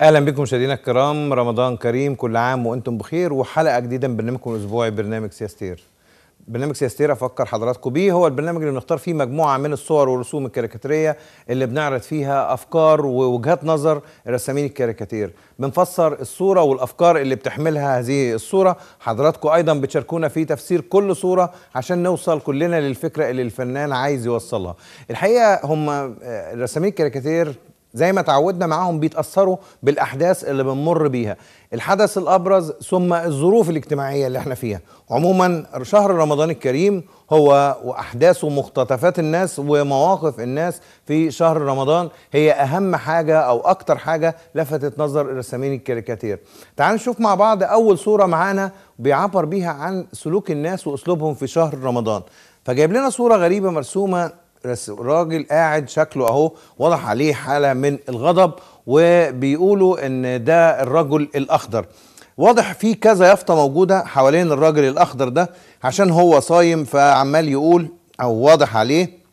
اهلا بكم مشاهدينا الكرام رمضان كريم كل عام وانتم بخير وحلقه جديده من برنامجكم الاسبوعي برنامج سياستير برنامج سياستير افكر حضراتكم بيه هو البرنامج اللي بنختار فيه مجموعه من الصور والرسوم الكاريكاتيريه اللي بنعرض فيها افكار ووجهات نظر الرسامين الكاريكاتير بنفسر الصوره والافكار اللي بتحملها هذه الصوره حضراتكم ايضا بتشاركونا في تفسير كل صوره عشان نوصل كلنا للفكره اللي الفنان عايز يوصلها الحقيقه هم آه، رسامين الكاريكاتير زي ما تعودنا معاهم بيتأثروا بالأحداث اللي بنمر بيها الحدث الأبرز ثم الظروف الاجتماعية اللي احنا فيها عموما شهر رمضان الكريم هو وأحداثه ومختطفات الناس ومواقف الناس في شهر رمضان هي أهم حاجة أو أكتر حاجة لفتت نظر الرسامين الكاريكاتير تعال نشوف مع بعض أول صورة معانا بيعبر بيها عن سلوك الناس وأسلوبهم في شهر رمضان فجايب لنا صورة غريبة مرسومة راجل قاعد شكله اهو واضح عليه حاله من الغضب وبيقولوا ان ده الرجل الاخضر واضح في كذا يافطه موجوده حوالين الراجل الاخضر ده عشان هو صايم فعمال يقول او واضح عليه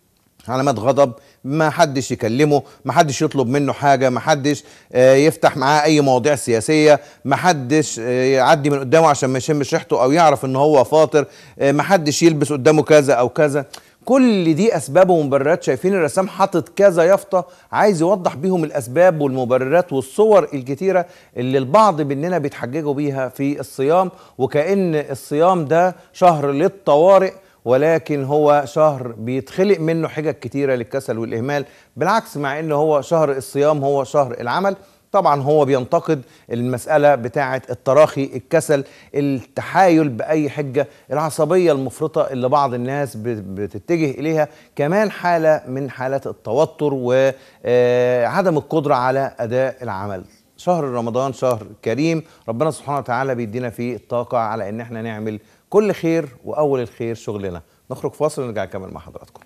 علامات غضب ما حدش يكلمه ما حدش يطلب منه حاجة ما حدش آه، يفتح معاه أي مواضيع سياسية ما حدش آه، يعدي من قدامه عشان ما يشمش ريحته أو يعرف إن هو فاطر آه، ما حدش يلبس قدامه كذا أو كذا كل دي اسباب ومبررات شايفين الرسام حاطط كذا يافطه عايز يوضح بيهم الاسباب والمبررات والصور الكتيره اللي البعض مننا بيتحججوا بيها في الصيام وكأن الصيام ده شهر للطوارئ ولكن هو شهر بيتخلق منه حجج كتيره للكسل والاهمال بالعكس مع ان هو شهر الصيام هو شهر العمل طبعا هو بينتقد المسألة بتاعة التراخي الكسل التحايل بأي حجة العصبية المفرطة اللي بعض الناس بتتجه إليها كمان حالة من حالات التوتر وعدم آه، القدرة على أداء العمل شهر رمضان شهر كريم ربنا سبحانه وتعالى بيدينا فيه الطاقة على إن احنا نعمل كل خير وأول الخير شغلنا نخرج فاصل ونرجع نكمل مع حضراتكم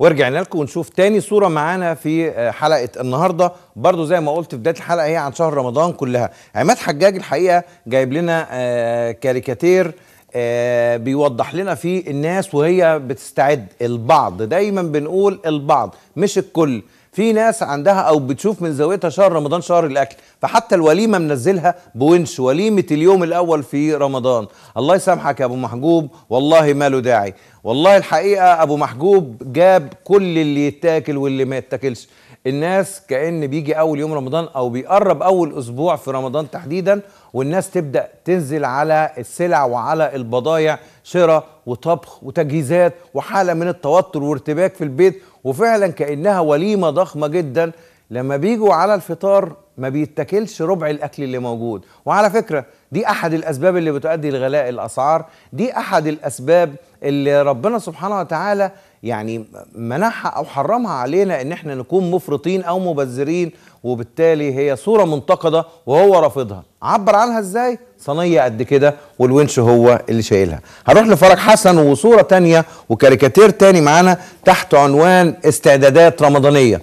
ورجعنا لكم ونشوف تاني صورة معانا في آه، حلقة النهاردة برضو زي ما قلت في بداية الحلقة هي عن شهر رمضان كلها عماد حجاج الحقيقة جايب لنا آه، كاريكاتير آه، بيوضح لنا فيه الناس وهي بتستعد البعض دايما بنقول البعض مش الكل في ناس عندها او بتشوف من زاويتها شهر رمضان شهر الاكل فحتى الوليمه منزلها بونش وليمه اليوم الاول في رمضان الله يسامحك يا ابو محجوب والله ما له داعي والله الحقيقه ابو محجوب جاب كل اللي يتاكل واللي ما يتاكلش الناس كأن بيجي أول يوم رمضان أو بيقرب أول أسبوع في رمضان تحديدا والناس تبدأ تنزل على السلع وعلى البضايع شراء وطبخ وتجهيزات وحالة من التوتر وارتباك في البيت وفعلا كأنها وليمة ضخمة جدا لما بيجوا على الفطار ما بيتاكلش ربع الاكل اللي موجود وعلى فكره دي احد الاسباب اللي بتؤدي لغلاء الاسعار دي احد الاسباب اللي ربنا سبحانه وتعالى يعني منحها او حرمها علينا ان احنا نكون مفرطين او مبذرين وبالتالي هي صوره منتقده وهو رافضها عبر عنها ازاي صينيه قد كده والونش هو اللي شايلها هروح لفرج حسن وصوره تانية وكاريكاتير تاني معانا تحت عنوان استعدادات رمضانيه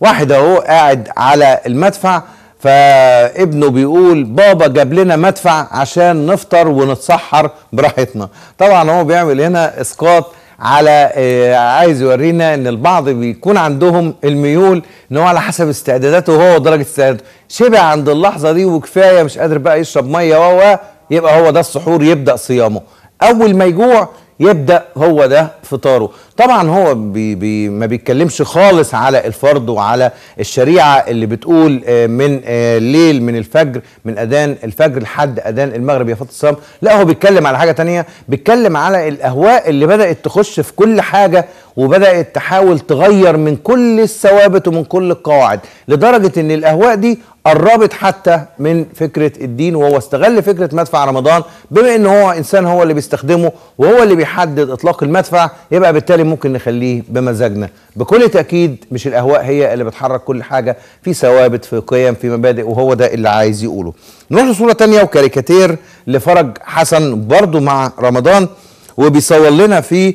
واحد اهو قاعد على المدفع فابنه بيقول بابا جاب لنا مدفع عشان نفطر ونتسحر براحتنا طبعا هو بيعمل هنا اسقاط على آه، عايز يورينا ان البعض بيكون عندهم الميول ان هو على حسب استعداداته هو درجه استعداده شبع عند اللحظه دي وكفايه مش قادر بقى يشرب ميه وهو يبقى هو ده السحور يبدا صيامه اول ما يجوع يبدا هو ده فطاره طبعا هو بي بي ما بيتكلمش خالص على الفرض وعلى الشريعه اللي بتقول آه، من آه، الليل من الفجر من اذان الفجر لحد اذان المغرب يا فاطمه الصام لا هو بيتكلم على حاجه تانية بيتكلم على الاهواء اللي بدات تخش في كل حاجه وبدات تحاول تغير من كل الثوابت ومن كل القواعد لدرجه ان الاهواء دي قربت حتى من فكره الدين وهو استغل فكره مدفع رمضان بما ان هو انسان هو اللي بيستخدمه وهو اللي بيحدد اطلاق المدفع يبقى بالتالي ممكن نخليه بمزاجنا بكل تاكيد مش الاهواء هي اللي بتحرك كل حاجه في ثوابت في قيم في مبادئ وهو ده اللي عايز يقوله نروح لصوره تانية وكاريكاتير لفرج حسن برضه مع رمضان وبيصور لنا فيه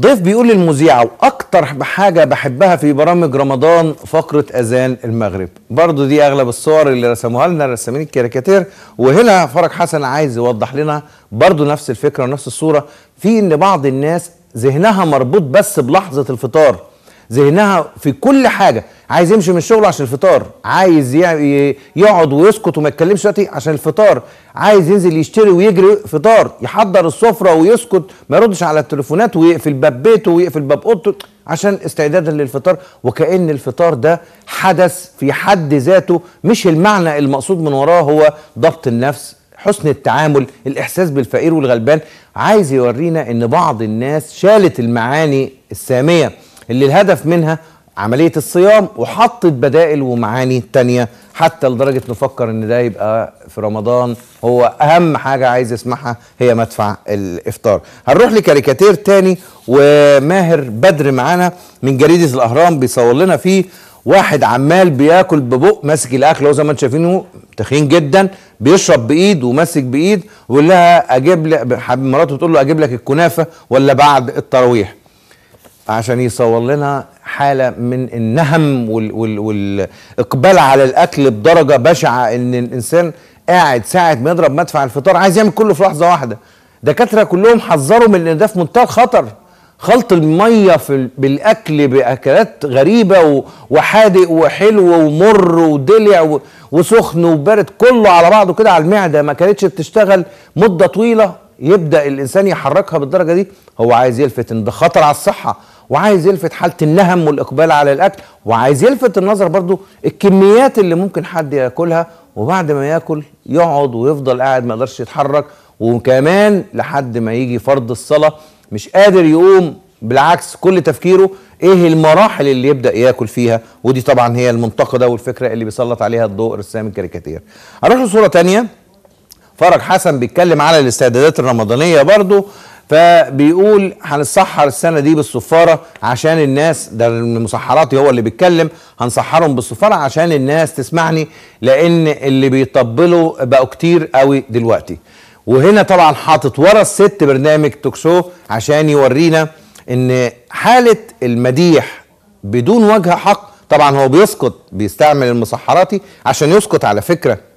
ضيف بيقول للمذيعة وأكتر حاجة بحبها في برامج رمضان فقرة أذان المغرب برضو دي أغلب الصور اللي رسموها لنا رسامين الكاريكاتير وهنا فرج حسن عايز يوضح لنا برضو نفس الفكرة ونفس الصورة في إن بعض الناس ذهنها مربوط بس بلحظة الفطار ذهنها في كل حاجه عايز يمشي من الشغل عشان الفطار عايز يقعد ويسكت وما يتكلمش دلوقتي عشان الفطار عايز ينزل يشتري ويجري فطار يحضر السفره ويسكت ما يردش على التليفونات ويقفل باب بيته ويقفل باب اوضته عشان استعدادا للفطار وكأن الفطار ده حدث في حد ذاته مش المعنى المقصود من وراه هو ضبط النفس حسن التعامل الإحساس بالفقير والغلبان عايز يورينا أن بعض الناس شالت المعاني السامية اللي الهدف منها عملية الصيام وحطت بدائل ومعاني تانية حتى لدرجة نفكر ان ده يبقى في رمضان هو اهم حاجة عايز اسمعها هي مدفع الافطار هنروح لكاريكاتير تاني وماهر بدر معانا من جريدة الاهرام بيصور لنا فيه واحد عمال بياكل ببق ماسك الاكل هو زي ما انتم شايفينه تخين جدا بيشرب بايد وماسك بايد ويقول لها اجيب لك مراته تقول له اجيب لك الكنافه ولا بعد التراويح عشان يصور لنا حاله من النهم وال وال والاقبال على الاكل بدرجه بشعه ان الانسان قاعد ساعه ما يضرب مدفع الفطار عايز يعمل كله في لحظه واحده دكاتره كلهم حذروا من ان ده في منتهى الخطر خلط الميه في بالاكل باكلات غريبه وحادق وحلو ومر ودلع وسخن وبارد كله على بعضه كده على المعده ما كانتش بتشتغل مده طويله يبدا الانسان يحركها بالدرجه دي هو عايز يلفت ان ده خطر على الصحه وعايز يلفت حاله النهم والاقبال على الاكل وعايز يلفت النظر برضو الكميات اللي ممكن حد ياكلها وبعد ما ياكل يقعد ويفضل قاعد ما يقدرش يتحرك وكمان لحد ما يجي فرض الصلاه مش قادر يقوم بالعكس كل تفكيره ايه المراحل اللي يبدا ياكل فيها ودي طبعا هي المنتقده والفكره اللي بيسلط عليها الضوء رسام الكاريكاتير هنروح لصوره ثانيه فرج حسن بيتكلم على الاستعدادات الرمضانيه برضو فبيقول هنسحر السنه دي بالصفاره عشان الناس ده المسحراتي هو اللي بيتكلم هنسحرهم بالصفاره عشان الناس تسمعني لان اللي بيطبلوا بقوا كتير قوي دلوقتي وهنا طبعا حاطط ورا الست برنامج توكسو عشان يورينا ان حاله المديح بدون وجه حق طبعا هو بيسقط بيستعمل المسحراتي عشان يسقط على فكره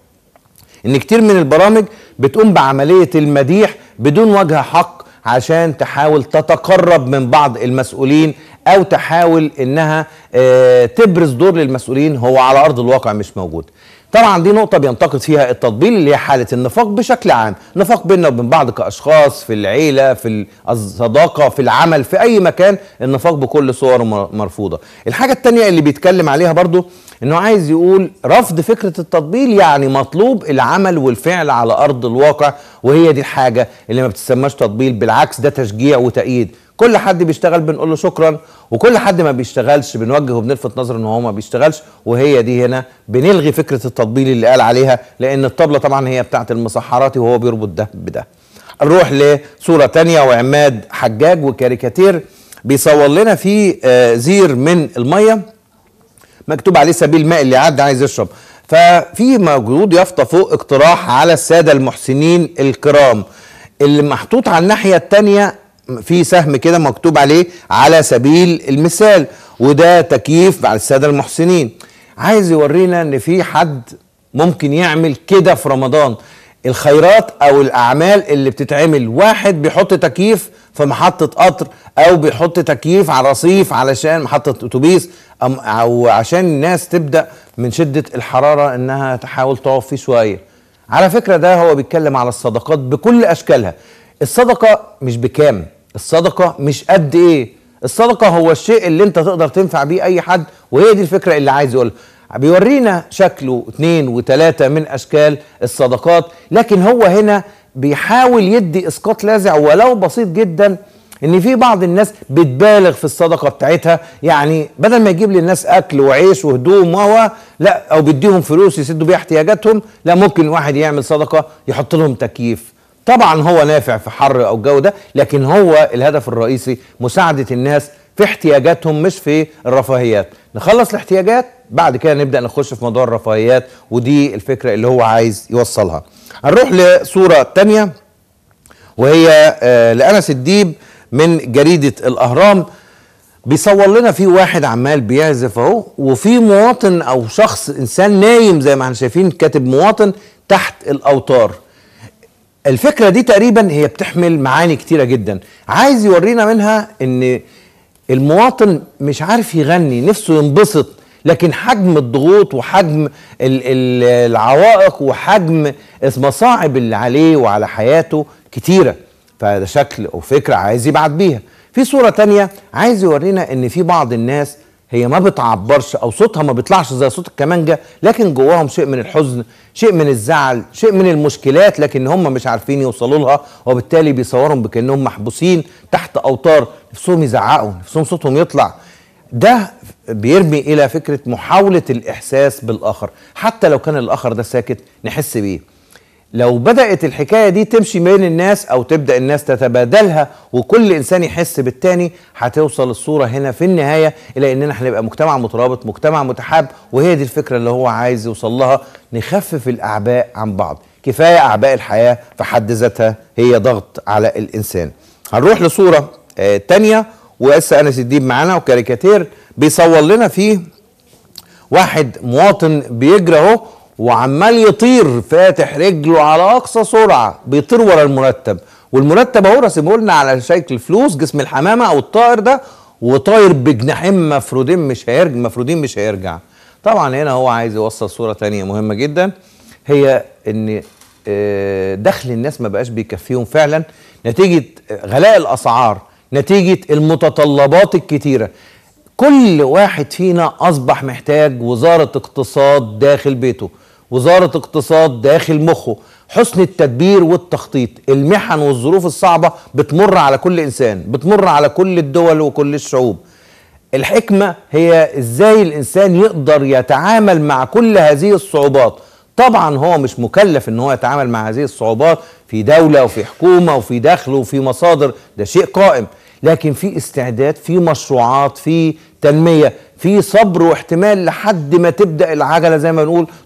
ان كتير من البرامج بتقوم بعمليه المديح بدون وجه حق عشان تحاول تتقرب من بعض المسؤولين او تحاول انها آه، تبرز دور للمسؤولين هو على ارض الواقع مش موجود طبعا دي نقطه بينتقد فيها التطبيل اللي هي حاله النفاق بشكل عام نفاق بيننا وبين بعض كاشخاص في العيله في الصداقه في العمل في اي مكان النفاق بكل صوره مرفوضه الحاجه الثانيه اللي بيتكلم عليها برضو انه عايز يقول رفض فكره التطبيل يعني مطلوب العمل والفعل على ارض الواقع وهي دي الحاجه اللي ما بتسماش تطبيل بالعكس ده تشجيع وتأييد كل حد بيشتغل بنقول له شكرا وكل حد ما بيشتغلش بنوجه وبنلفت نظر ان هو ما بيشتغلش وهي دي هنا بنلغي فكره التطبيل اللي قال عليها لان الطبله طبعا هي بتاعه المسحرات وهو بيربط ده بده نروح لصوره تانية وعماد حجاج وكاريكاتير بيصور لنا في آه، زير من الميه مكتوب عليه سبيل الماء اللي عدى عايز يشرب ففي موجود يافطه فوق اقتراح على الساده المحسنين الكرام اللي محطوط على الناحيه الثانيه في سهم كده مكتوب عليه على سبيل المثال وده تكييف على الساده المحسنين عايز يورينا ان في حد ممكن يعمل كده في رمضان الخيرات او الاعمال اللي بتتعمل واحد بيحط تكييف في محطه قطر او بيحط تكييف على رصيف علشان محطه اتوبيس او عشان الناس تبدا من شده الحراره انها تحاول تقف فيه شويه على فكره ده هو بيتكلم على الصدقات بكل اشكالها الصدقه مش بكام الصدقه مش قد ايه الصدقه هو الشيء اللي انت تقدر تنفع بيه اي حد وهي دي الفكره اللي عايز يقولها بيورينا شكله اتنين وتلاتة من اشكال الصدقات لكن هو هنا بيحاول يدي اسقاط لاذع ولو بسيط جدا ان في بعض الناس بتبالغ في الصدقه بتاعتها يعني بدل ما يجيب للناس اكل وعيش وهدوم وهو لا او بيديهم فلوس يسدوا بيها احتياجاتهم لا ممكن واحد يعمل صدقه يحط لهم تكييف طبعا هو نافع في حر او جوده ده لكن هو الهدف الرئيسي مساعده الناس في احتياجاتهم مش في الرفاهيات نخلص الاحتياجات بعد كده نبدا نخش في موضوع الرفاهيات ودي الفكره اللي هو عايز يوصلها هنروح لصوره تانية وهي آه، لانس الديب من جريدة الأهرام بيصور لنا في واحد عمال بيعزف اهو وفي مواطن أو شخص إنسان نايم زي ما احنا شايفين كاتب مواطن تحت الأوتار الفكرة دي تقريبا هي بتحمل معاني كتيرة جدا عايز يورينا منها إن المواطن مش عارف يغني نفسه ينبسط لكن حجم الضغوط وحجم العوائق وحجم المصاعب اللي عليه وعلى حياته كتيره فده شكل او فكره عايز يبعت بيها في صوره تانية عايز يورينا ان في بعض الناس هي ما بتعبرش او صوتها ما بيطلعش زي صوت الكمانجه لكن جواهم شيء من الحزن شيء من الزعل شيء من المشكلات لكن هم مش عارفين يوصلوا لها وبالتالي بيصورهم بكانهم محبوسين تحت اوتار نفسهم يزعقوا نفسهم صوتهم يطلع ده بيرمي الى فكره محاوله الاحساس بالاخر حتى لو كان الاخر ده ساكت نحس بيه لو بدأت الحكاية دي تمشي بين الناس أو تبدأ الناس تتبادلها وكل إنسان يحس بالتاني هتوصل الصورة هنا في النهاية إلى إننا هنبقى مجتمع مترابط مجتمع متحاب وهي دي الفكرة اللي هو عايز يوصل لها نخفف الأعباء عن بعض كفاية أعباء الحياة في حد ذاتها هي ضغط على الإنسان هنروح لصورة آه تانية وقس أنس الديب معانا وكاريكاتير بيصور لنا فيه واحد مواطن بيجري اهو وعمال يطير فاتح رجله على اقصى سرعه بيطير ورا المرتب والمرتب اهو راسمه لنا على شكل فلوس جسم الحمامه او الطائر ده وطاير بجناحين مفرودين مش هيرجع مفرودين مش هيرجع طبعا هنا هو عايز يوصل صوره تانية مهمه جدا هي ان آه، دخل الناس ما بقاش بيكفيهم فعلا نتيجه آه، غلاء الاسعار نتيجه المتطلبات الكتيره كل واحد فينا اصبح محتاج وزاره اقتصاد داخل بيته وزاره اقتصاد داخل مخه حسن التدبير والتخطيط المحن والظروف الصعبه بتمر على كل انسان بتمر على كل الدول وكل الشعوب الحكمه هي ازاي الانسان يقدر يتعامل مع كل هذه الصعوبات طبعا هو مش مكلف ان هو يتعامل مع هذه الصعوبات في دوله وفي حكومه وفي دخل وفي مصادر ده شيء قائم لكن في استعداد في مشروعات في تنميه في صبر واحتمال لحد ما تبدا العجله زي ما بنقول